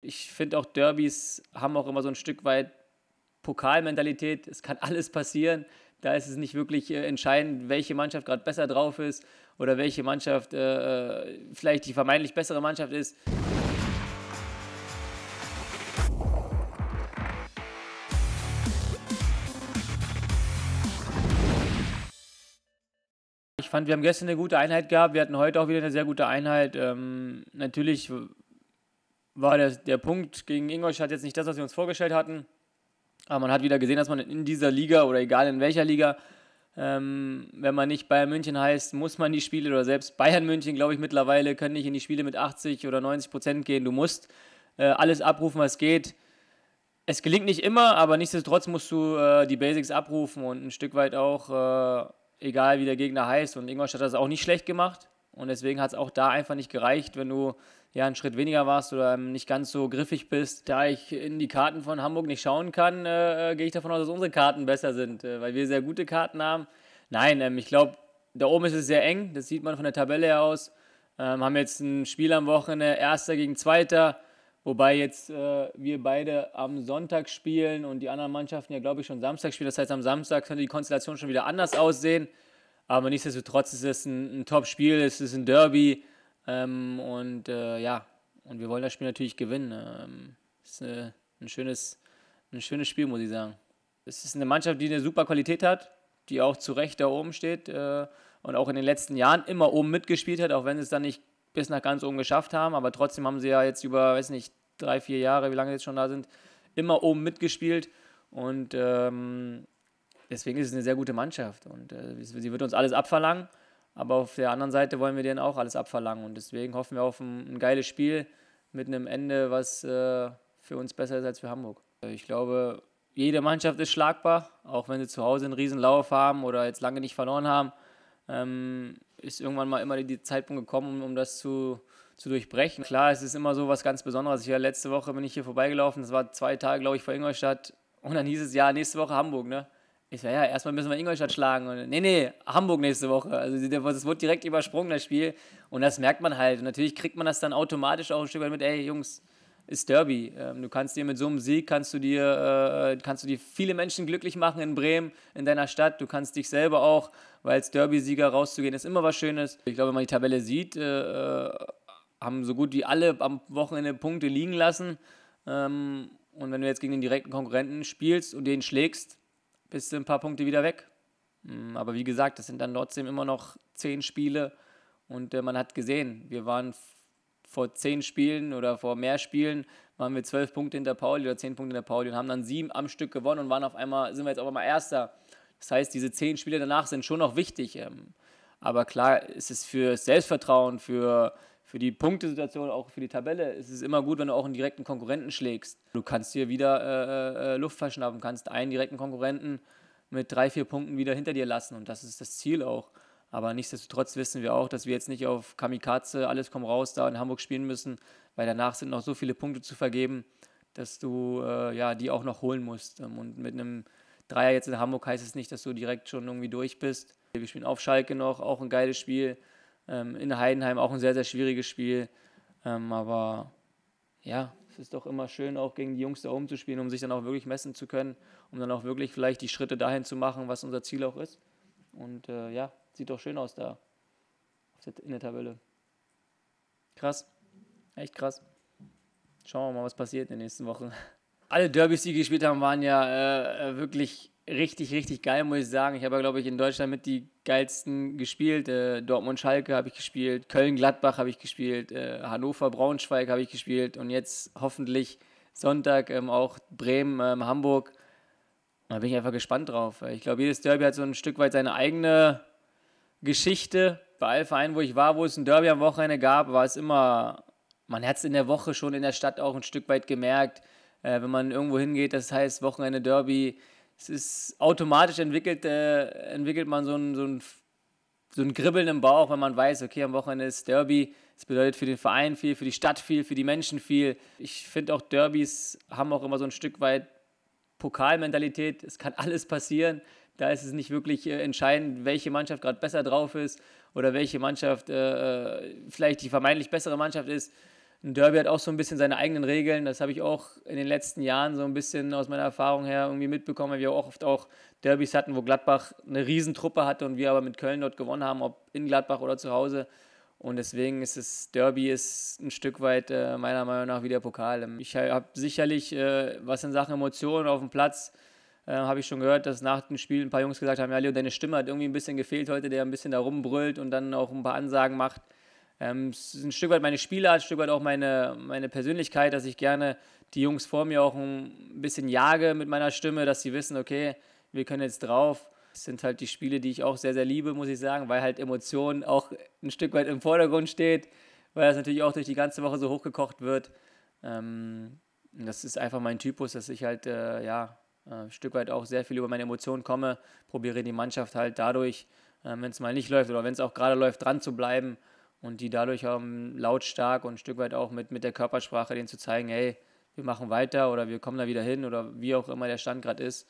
ich finde auch Derbys haben auch immer so ein Stück weit Pokalmentalität. Es kann alles passieren. Da ist es nicht wirklich äh, entscheidend, welche Mannschaft gerade besser drauf ist oder welche Mannschaft äh, äh, vielleicht die vermeintlich bessere Mannschaft ist. Ich fand, wir haben gestern eine gute Einheit gehabt. Wir hatten heute auch wieder eine sehr gute Einheit. Ähm, natürlich war der, der Punkt gegen Ingolstadt jetzt nicht das, was wir uns vorgestellt hatten. Aber man hat wieder gesehen, dass man in dieser Liga oder egal in welcher Liga, ähm, wenn man nicht Bayern München heißt, muss man die Spiele oder selbst Bayern München, glaube ich, mittlerweile können nicht in die Spiele mit 80 oder 90 Prozent gehen. Du musst äh, alles abrufen, was geht. Es gelingt nicht immer, aber nichtsdestotrotz musst du äh, die Basics abrufen und ein Stück weit auch, äh, egal wie der Gegner heißt. Und Ingolstadt hat das auch nicht schlecht gemacht. Und deswegen hat es auch da einfach nicht gereicht, wenn du ja einen Schritt weniger warst oder ähm, nicht ganz so griffig bist. Da ich in die Karten von Hamburg nicht schauen kann, äh, äh, gehe ich davon aus, dass unsere Karten besser sind, äh, weil wir sehr gute Karten haben. Nein, ähm, ich glaube, da oben ist es sehr eng. Das sieht man von der Tabelle her aus. Ähm, haben jetzt ein Spiel am Wochenende, Erster gegen Zweiter. Wobei jetzt äh, wir beide am Sonntag spielen und die anderen Mannschaften ja, glaube ich, schon Samstag spielen. Das heißt, am Samstag könnte die Konstellation schon wieder anders aussehen. Aber nichtsdestotrotz ist es ein, ein Top-Spiel, es ist ein Derby ähm, und äh, ja, und wir wollen das Spiel natürlich gewinnen. Ähm, ist eine, ein, schönes, ein schönes Spiel, muss ich sagen. Es ist eine Mannschaft, die eine super Qualität hat, die auch zu Recht da oben steht äh, und auch in den letzten Jahren immer oben mitgespielt hat, auch wenn sie es dann nicht bis nach ganz oben geschafft haben. Aber trotzdem haben sie ja jetzt über, weiß nicht, drei, vier Jahre, wie lange sie jetzt schon da sind, immer oben mitgespielt. Und ähm, deswegen ist es eine sehr gute Mannschaft und äh, sie wird uns alles abverlangen, aber auf der anderen Seite wollen wir denen auch alles abverlangen und deswegen hoffen wir auf ein, ein geiles Spiel mit einem Ende, was äh, für uns besser ist als für Hamburg. Äh, ich glaube, jede Mannschaft ist schlagbar, auch wenn sie zu Hause einen riesen Lauf haben oder jetzt lange nicht verloren haben, ähm, ist irgendwann mal immer der Zeitpunkt gekommen, um, um das zu, zu durchbrechen. Klar, es ist immer so was ganz Besonderes. Ich, ja, letzte Woche bin ich hier vorbeigelaufen, das war zwei Tage, glaube ich, vor Ingolstadt und dann hieß es, ja, nächste Woche Hamburg, ne? Ich sage, ja, erstmal müssen wir Ingolstadt schlagen. Und, nee, nee, Hamburg nächste Woche. Also das wurde direkt übersprungen, das Spiel. Und das merkt man halt. Und natürlich kriegt man das dann automatisch auch ein Stück weit mit, ey, Jungs, ist Derby. Ähm, du kannst dir mit so einem Sieg, kannst du dir, äh, kannst du dir viele Menschen glücklich machen in Bremen, in deiner Stadt. Du kannst dich selber auch, weil als Derby-Sieger rauszugehen, ist immer was Schönes. Ich glaube, wenn man die Tabelle sieht, äh, haben so gut wie alle am Wochenende Punkte liegen lassen. Ähm, und wenn du jetzt gegen den direkten Konkurrenten spielst und den schlägst, bist du ein paar Punkte wieder weg. Hm, aber wie gesagt, das sind dann trotzdem immer noch zehn Spiele und äh, man hat gesehen, wir waren vor zehn Spielen oder vor mehr Spielen waren wir zwölf Punkte hinter Pauli oder zehn Punkte hinter Pauli und haben dann sieben am Stück gewonnen und waren auf einmal, sind wir jetzt auf einmal Erster. Das heißt, diese zehn Spiele danach sind schon noch wichtig. Ähm. aber klar, es ist für Selbstvertrauen, für, für die Punktesituation, auch für die Tabelle, ist es immer gut, wenn du auch einen direkten Konkurrenten schlägst. Du kannst hier wieder äh, äh, äh, Luft verschnappen, kannst einen direkten Konkurrenten mit drei, vier Punkten wieder hinter dir lassen und das ist das Ziel auch. Aber nichtsdestotrotz wissen wir auch, dass wir jetzt nicht auf Kamikaze, alles komm raus, da in Hamburg spielen müssen, weil danach sind noch so viele Punkte zu vergeben, dass du äh, ja, die auch noch holen musst. Ähm, und mit einem Dreier jetzt in Hamburg heißt es nicht, dass du direkt schon irgendwie durch bist. Wir spielen auf Schalke noch, auch ein geiles Spiel. Ähm, in Heidenheim auch ein sehr, sehr schwieriges Spiel. Ähm, aber ja, es ist doch immer schön, auch gegen die Jungs da oben zu spielen, um sich dann auch wirklich messen zu können, um dann auch wirklich vielleicht die Schritte dahin zu machen, was unser Ziel auch ist. Und äh, ja, sieht doch schön aus da in der Tabelle. Krass, echt krass. Schauen wir mal, was passiert in den nächsten Wochen alle Derbys, die gespielt haben, waren ja äh, äh wirklich richtig, richtig geil, muss ich sagen. Ich habe, glaube ich, in Deutschland mit die geilsten gespielt. Äh, Dortmund-Schalke habe ich gespielt, Köln-Gladbach habe ich gespielt, äh, Hannover-Braunschweig habe ich gespielt und jetzt hoffentlich Sonntag ähm, auch Bremen, ähm, Hamburg. Da bin ich einfach gespannt drauf. Äh, ich glaube, jedes Derby hat so ein Stück weit seine eigene Geschichte. Bei allen Vereinen, wo ich war, wo es ein Derby am Wochenende gab, war es immer, man hat es in der Woche schon in der Stadt auch ein Stück weit gemerkt, äh, wenn man irgendwo hingeht, das heißt Wochenende Derby, es ist automatisch entwickelt, äh, entwickelt man so ein, so, ein, so ein Kribbeln im Bauch, wenn man weiß, okay, am Wochenende ist Derby. Das bedeutet für den Verein viel, für die Stadt viel, für die Menschen viel. Ich finde auch Derbys haben auch immer so ein Stück weit Pokalmentalität. Es kann alles passieren. Da ist es nicht wirklich äh, entscheidend, welche Mannschaft gerade besser drauf ist oder welche Mannschaft äh, äh vielleicht die vermeintlich bessere Mannschaft ist. Ein Derby hat auch so ein bisschen seine eigenen Regeln. Das habe ich auch in den letzten Jahren so ein bisschen aus meiner Erfahrung her irgendwie mitbekommen, weil wir auch oft auch Derbys hatten, wo Gladbach eine Riesentruppe hatte und wir aber mit Köln dort gewonnen haben, ob in Gladbach oder zu Hause. Und deswegen ist es, Derby ist ein Stück weit äh, meiner Meinung nach wie der Pokal. Ähm, ich habe sicherlich, äh, was in Sachen Emotionen auf dem Platz, äh, habe ich schon gehört, dass nach dem Spiel ein paar Jungs gesagt haben, ja Leo, deine Stimme hat irgendwie ein bisschen gefehlt heute, der ein bisschen da rumbrüllt und dann auch ein paar Ansagen macht. Ähm, es ist ein Stück weit meine Spielart, ein Stück weit auch meine, meine Persönlichkeit, dass ich gerne die Jungs vor mir auch ein bisschen jage mit meiner Stimme, dass sie wissen, okay, wir können jetzt drauf. Das sind halt die Spiele, die ich auch sehr, sehr liebe, muss ich sagen, weil halt Emotionen auch ein Stück weit im Vordergrund steht, weil das natürlich auch durch die ganze Woche so hochgekocht wird. Ähm, das ist einfach mein Typus, dass ich halt, äh, ja, äh, ein Stück weit auch sehr viel über meine Emotionen komme, probiere die Mannschaft halt dadurch, äh, wenn es mal nicht läuft oder wenn es auch gerade läuft, dran zu bleiben und die dadurch ähm, lautstark und ein Stück weit auch mit, mit der Körpersprache denen zu zeigen, hey, wir machen weiter oder wir kommen da wieder hin oder wie auch immer der Stand gerade ist.